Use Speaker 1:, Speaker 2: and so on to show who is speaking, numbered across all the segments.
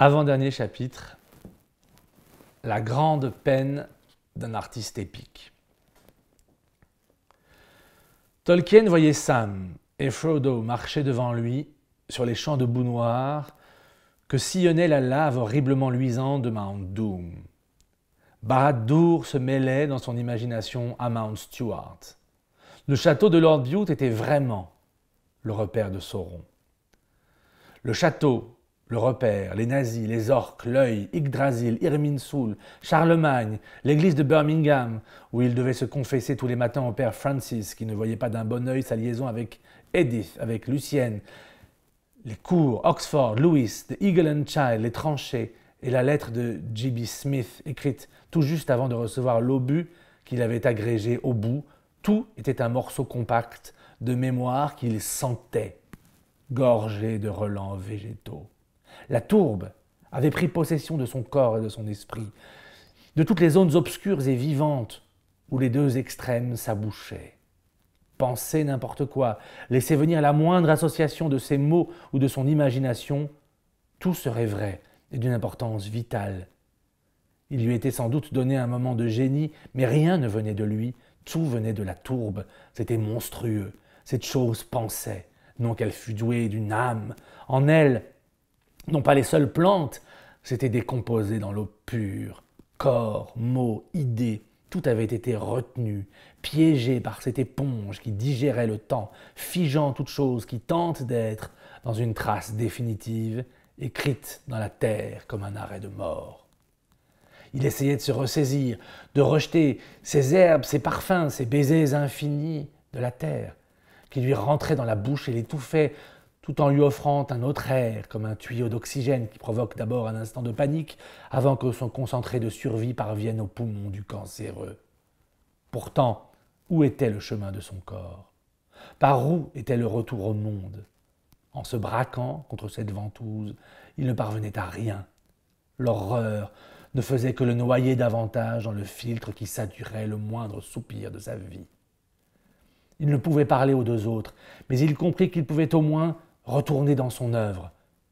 Speaker 1: Avant-dernier chapitre, la grande peine d'un artiste épique. Tolkien voyait Sam et Frodo marcher devant lui sur les champs de boue noir que sillonnait la lave horriblement luisante de Mount Doom. Barad-dûr se mêlait dans son imagination à Mount Stuart. Le château de Lord Bute était vraiment le repère de Sauron. Le château le repère, les nazis, les orques, l'œil, Yggdrasil, Irminsul, Charlemagne, l'église de Birmingham, où il devait se confesser tous les matins au père Francis, qui ne voyait pas d'un bon œil sa liaison avec Edith, avec Lucienne, les cours, Oxford, Lewis, The Eagle and Child, les tranchées, et la lettre de J.B. Smith, écrite tout juste avant de recevoir l'obus qu'il avait agrégé au bout, tout était un morceau compact de mémoire qu'il sentait, gorgé de relents végétaux. La tourbe avait pris possession de son corps et de son esprit, de toutes les zones obscures et vivantes où les deux extrêmes s'abouchaient. Penser n'importe quoi, laisser venir la moindre association de ses mots ou de son imagination, tout serait vrai et d'une importance vitale. Il lui était sans doute donné un moment de génie, mais rien ne venait de lui, tout venait de la tourbe, c'était monstrueux. Cette chose pensait, non qu'elle fût douée d'une âme. En elle, non pas les seules plantes, s'étaient décomposées dans l'eau pure. Corps, mots, idées, tout avait été retenu, piégé par cette éponge qui digérait le temps, figeant toute chose qui tente d'être dans une trace définitive, écrite dans la terre comme un arrêt de mort. Il essayait de se ressaisir, de rejeter ces herbes, ces parfums, ces baisers infinis de la terre, qui lui rentraient dans la bouche et l'étouffaient tout en lui offrant un autre air, comme un tuyau d'oxygène qui provoque d'abord un instant de panique avant que son concentré de survie parvienne aux poumons du cancéreux. Pourtant, où était le chemin de son corps Par où était le retour au monde En se braquant contre cette ventouse, il ne parvenait à rien. L'horreur ne faisait que le noyer davantage dans le filtre qui saturait le moindre soupir de sa vie. Il ne pouvait parler aux deux autres, mais il comprit qu'il pouvait au moins retourner dans son œuvre.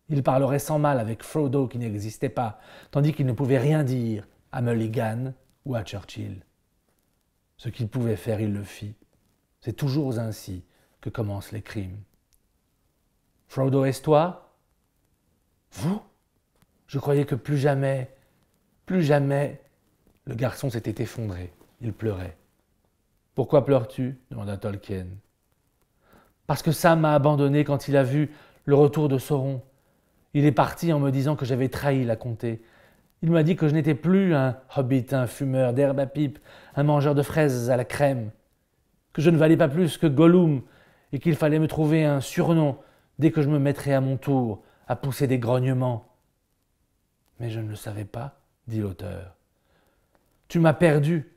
Speaker 1: Il parlerait sans mal avec Frodo qui n'existait pas, tandis qu'il ne pouvait rien dire à Mulligan ou à Churchill. Ce qu'il pouvait faire, il le fit. C'est toujours ainsi que commencent les crimes. Frodo, est-ce toi Vous Je croyais que plus jamais, plus jamais. Le garçon s'était effondré. Il pleurait. Pourquoi pleures-tu demanda Tolkien parce que Sam m'a abandonné quand il a vu le retour de Sauron. Il est parti en me disant que j'avais trahi la comté. Il m'a dit que je n'étais plus un hobbit, un fumeur d'herbe à pipe, un mangeur de fraises à la crème, que je ne valais pas plus que Gollum et qu'il fallait me trouver un surnom dès que je me mettrais à mon tour à pousser des grognements. Mais je ne le savais pas, dit l'auteur. Tu m'as perdu.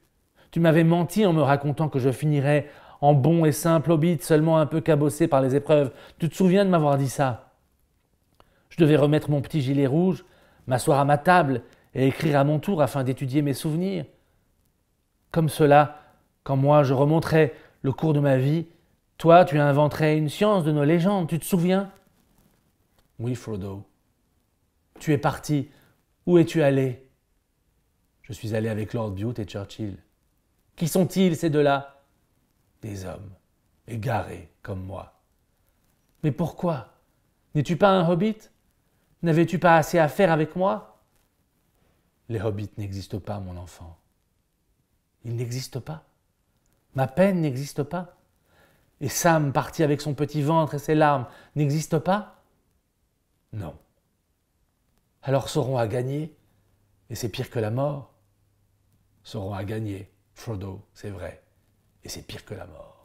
Speaker 1: Tu m'avais menti en me racontant que je finirais en bon et simple hobbit, seulement un peu cabossé par les épreuves. Tu te souviens de m'avoir dit ça Je devais remettre mon petit gilet rouge, m'asseoir à ma table et écrire à mon tour afin d'étudier mes souvenirs. Comme cela, quand moi je remonterais le cours de ma vie, toi tu inventerais une science de nos légendes, tu te souviens Oui, Frodo. Tu es parti. Où es-tu allé Je suis allé avec Lord Bute et Churchill. Qui sont-ils, ces deux-là des hommes, égarés comme moi. Mais pourquoi N'es-tu pas un hobbit N'avais-tu pas assez à faire avec moi Les hobbits n'existent pas, mon enfant. Ils n'existent pas. Ma peine n'existe pas. Et Sam, parti avec son petit ventre et ses larmes, n'existe pas Non. Alors sauront à gagner, et c'est pire que la mort. Sauront à gagner, Frodo, c'est vrai et c'est pire que la mort.